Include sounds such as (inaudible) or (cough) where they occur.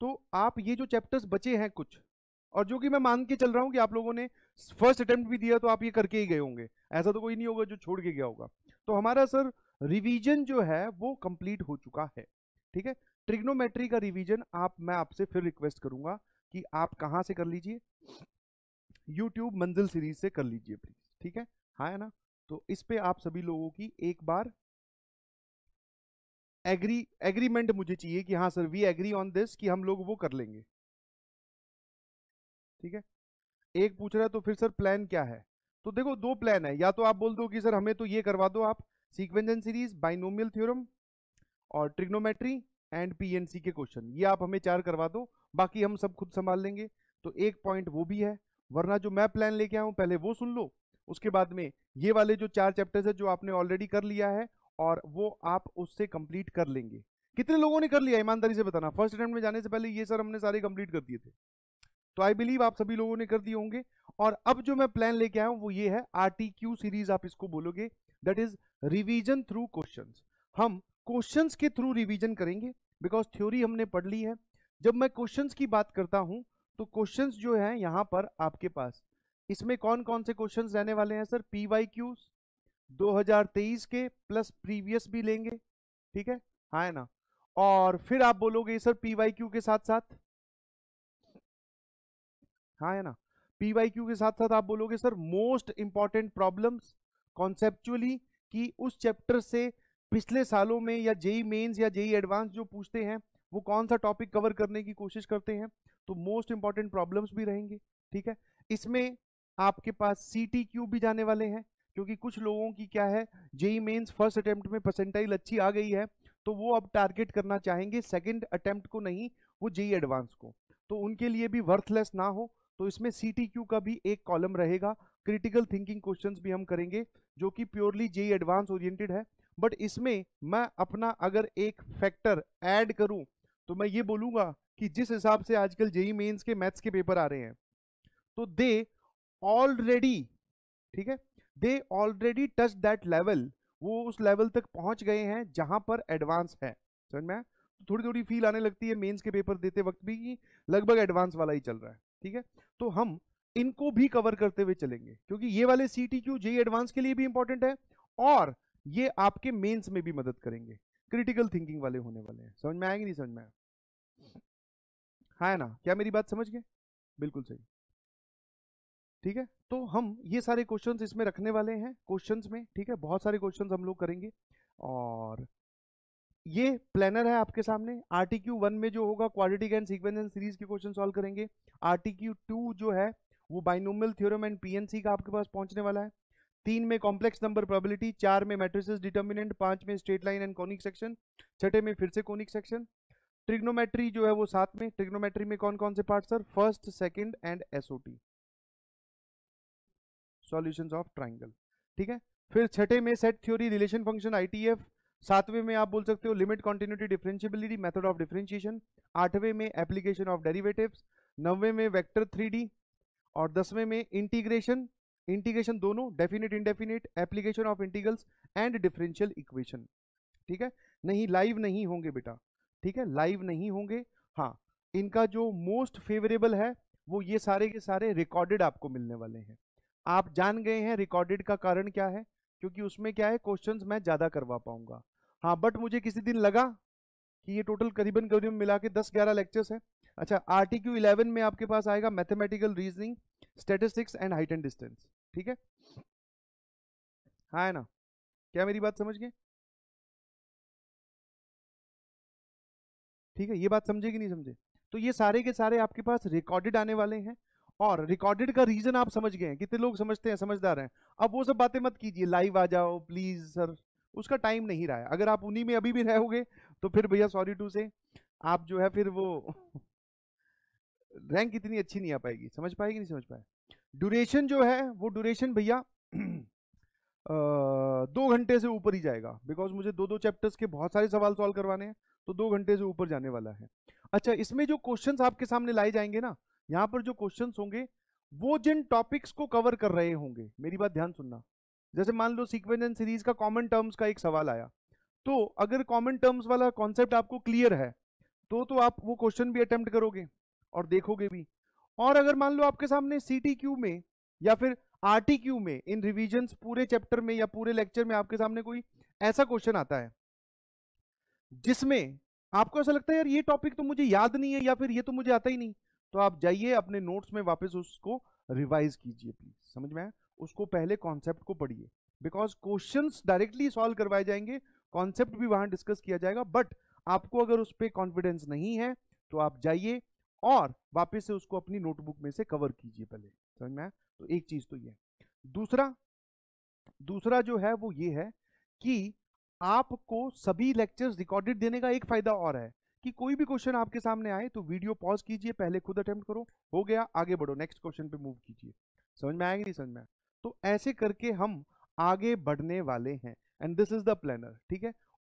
तो आप ये जो चैप्टर्स बचे हैं कुछ और जो कि मैं मान के चल रहा हूं कि आप लोगों ने फर्स्ट अटेम्प्ट भी दिया तो आप ये करके ही गए होंगे ऐसा तो कोई नहीं होगा जो छोड़ के गया होगा तो हमारा सर रिवीजन जो है वो कंप्लीट हो चुका है ठीक है ट्रिग्नोमेट्री का रिवीजन आप मैं आपसे फिर रिक्वेस्ट करूंगा कि आप कहां से कर लीजिए यूट्यूब मंजिल सीरीज से कर लीजिए प्लीज ठीक है हाँ है ना तो इस पे आप सभी लोगों की एक बार एग्री एग्रीमेंट मुझे चाहिए कि हाँ sir we agree on this कि हम लोग वो कर लेंगे ठीक है एक पूछ रहा है तो फिर सर प्लान क्या है तो देखो दो प्लान है या तो आप बोल दो कि सर हमें तो ये करवा दो आप sequence and series binomial theorem और ट्रिग्नोमेट्री एंड पीएनसी के क्वेश्चन ये आप हमें चार करवा दो बाकी हम सब खुद संभाल लेंगे तो एक पॉइंट वो भी है वरना जो मैं प्लान लेके आऊँ पहले वो सुन लो उसके बाद में ये वाले जो चार चैप्टर्स है जो आपने ऑलरेडी कर लिया है और वो आप उससे कंप्लीट कर लेंगे कितने लोगों ने कर लिया ईमानदारी से बताना फर्स्ट अटेम्प्ट में जाने से पहले ये सर हमने सारे कंप्लीट कर दिए थे तो आई बिलीव आप सभी लोगों ने कर दिए होंगे और अब जो मैं प्लान लेके आया हूं वो ये है आर सीरीज आप इसको बोलोगे that is revision through question हम क्वेश्चन के थ्रू रिविजन करेंगे बिकॉज थ्योरी हमने पढ़ ली है जब मैं क्वेश्चन की बात करता हूँ तो क्वेश्चन जो है यहाँ पर आपके पास इसमें कौन कौन से क्वेश्चन रहने वाले हैं सर पी वाई क्यूज 2023 के प्लस प्रीवियस भी लेंगे ठीक है हाँ है ना और फिर आप बोलोगे सर क्यू के साथ साथ हाँ है ना क्यू के साथ साथ आप बोलोगे sir most important problems conceptually कि उस चैप्टर से पिछले सालों में या जेई मेंस e या जेई एडवांस e जो पूछते हैं वो कौन सा टॉपिक कवर करने की कोशिश करते हैं तो मोस्ट इंपॉर्टेंट प्रॉब्लम्स भी रहेंगे ठीक है इसमें आपके पास सी भी जाने वाले हैं क्योंकि कुछ लोगों की क्या है जेई मेन्स फर्स्ट अटेम्प्ट में परसेंटाइल अच्छी आ गई है तो वो अब टारगेट करना चाहेंगे सेकेंड अटेम्प्ट को नहीं वो जेई एडवांस e को तो उनके लिए भी वर्थलेस ना हो तो इसमें सी का भी एक कॉलम रहेगा क्रिटिकल थिंकिंग क्वेश्चंस भी हम करेंगे जो कि प्योरली जेई एडवांस ओरिएंटेड है बट इसमें मैं अपना अगर एक फैक्टर ऐड करूं तो मैं ये बोलूंगा कि जिस हिसाब से आजकल जेई मेन्स e के मैथ्स के पेपर आ रहे हैं तो दे ऑलरेडी ठीक है they already touch that level वो उस लेवल तक पहुंच गए हैं जहां पर एडवांस है समझ में तो थोड़ी थोड़ी फील आने लगती है मेंस के पेपर देते वक्त भी कि लगभग एडवांस वाला ही चल रहा है ठीक है तो हम इनको भी कवर करते हुए चलेंगे क्योंकि ये वाले सी टी क्यू एडवांस के लिए भी इंपॉर्टेंट है और ये आपके मेन्स में भी मदद करेंगे क्रिटिकल थिंकिंग वाले होने वाले हैं समझ में आएंगे नहीं समझ में आया हाँ ना क्या मेरी बात समझ गए बिल्कुल सही ठीक है तो हम ये सारे क्वेश्चंस इसमें रखने वाले हैं क्वेश्चंस में ठीक है बहुत सारे क्वेश्चंस हम लोग करेंगे और ये प्लानर है आपके सामने आर टी क्यू वन में जो होगा quality and sequence and series के क्वेश्चन सॉल्व करेंगे आर टी क्यू टू जो है वो बाइनोमल थ्योरम एंड सी का आपके पास पहुंचने वाला है तीन में कॉम्प्लेक्स नंबर प्रोबेबिलिटी चार में मैट्रिसेस डिटर्मिनेंट पांच में straight line and conic section छठे में फिर से कॉनिक सेक्शन ट्रिग्नोमेट्री जो है वो सात में ट्रिग्नोमेट्री में कौन कौन से part sir first second and SOT solutions of triangle ठीक है फिर छठे में set theory relation function ITF सातवें में आप बोल सकते हो limit continuity differentiability method of differentiation आठवें में एप्लीकेशन ऑफ डेरिवेटिव्स नौवें में वैक्टर थ्री और दसवें में इंटीग्रेशन इंटीग्रेशन दोनों definite indefinite application of integrals and differential equation ठीक है नहीं लाइव नहीं होंगे बेटा ठीक है लाइव नहीं होंगे हाँ इनका जो मोस्ट फेवरेबल है वो ये सारे के सारे रिकॉर्डेड आपको मिलने वाले हैं आप जान गए हैं रिकॉर्डेड का कारण क्या है क्योंकि उसमें क्या है क्वेश्चंस मैं ज़्यादा करवा पाऊंगा हाँ बट मुझे किसी दिन लगा कि ये टोटल करीबन करीबन मिला के दस ग्यारह लेक्चर्स है अच्छा आर टी क्यू इलेवन में आपके पास आएगा mathematical reasoning statistics and height and distance ठीक है हाँ है ना क्या मेरी बात समझ गए ठीक है ये बात समझे कि नहीं समझे तो ये सारे के सारे आपके पास रिकॉर्डेड आने वाले हैं और रिकॉर्डेड का रीजन आप समझ गए हैं कितने लोग समझते हैं समझदार हैं अब वो सब बातें मत कीजिए लाइव आ जाओ प्लीज सर उसका टाइम नहीं रहा है अगर आप उन्हीं में अभी भी रहोगे तो फिर भैया सॉरी टू से आप जो है फिर वो रैंक (laughs) इतनी अच्छी नहीं आ पाएगी समझ पाएगी नहीं समझ पाए ड्यूरेशन जो है वो ड्यूरेशन भैया (clears throat) दो घंटे से ऊपर ही जाएगा बिकॉज मुझे दो दो चैप्टर्स के बहुत सारे सवाल सॉल्व करवाने हैं तो दो घंटे से ऊपर जाने वाला है अच्छा इसमें जो क्वेश्चंस आपके सामने लाए जाएंगे ना यहां पर जो क्वेश्चन होंगे वो जिन टॉपिक्स को कवर कर रहे होंगे मेरी बात ध्यान सुनना जैसे मान लो सीक्वेंस एंड सीरीज का कॉमन टर्म्स का एक सवाल आया तो अगर कॉमन टर्म्स वाला कॉन्सेप्ट आपको क्लियर है तो तो आप वो क्वेश्चन भी अटेम्प्ट करोगे और देखोगे भी और अगर मान लो आपके सामने सी में या फिर आर में इन रिविजन पूरे चैप्टर में या पूरे लेक्चर में आपके सामने कोई ऐसा क्वेश्चन आता है जिसमें आपको ऐसा लगता है यार ये टॉपिक तो मुझे याद नहीं है या फिर ये तो मुझे आता ही नहीं तो आप जाइए अपने नोट्स में वापस उसको रिवाइज कीजिए प्लीज समझ में आया उसको पहले कॉन्सेप्ट को पढ़िए बिकॉज क्वेश्चन डायरेक्टली सॉल्व करवाए जाएंगे कॉन्सेप्ट भी वहां डिस्कस किया जाएगा बट आपको अगर उस पर कॉन्फिडेंस नहीं है तो आप जाइए और वापस से उसको अपनी नोटबुक में से कवर कीजिए पहले समझ में आया तो एक चीज तो ये दूसरा दूसरा जो है वो ये है कि आपको सभी लेक्चर्स रिकॉर्डेड देने का एक फायदा और है कि कोई भी क्वेश्चन आपके सामने आए तो वीडियो पॉज कीजिए पहले खुद अटेम्प्ट करो हो गया आगे बढ़ो नेक्स्ट क्वेश्चन पे मूव कीजिए समझ में आएगा नहीं समझ में तो ऐसे करके हम आगे बढ़ने वाले हैं and this is the planner ठीक है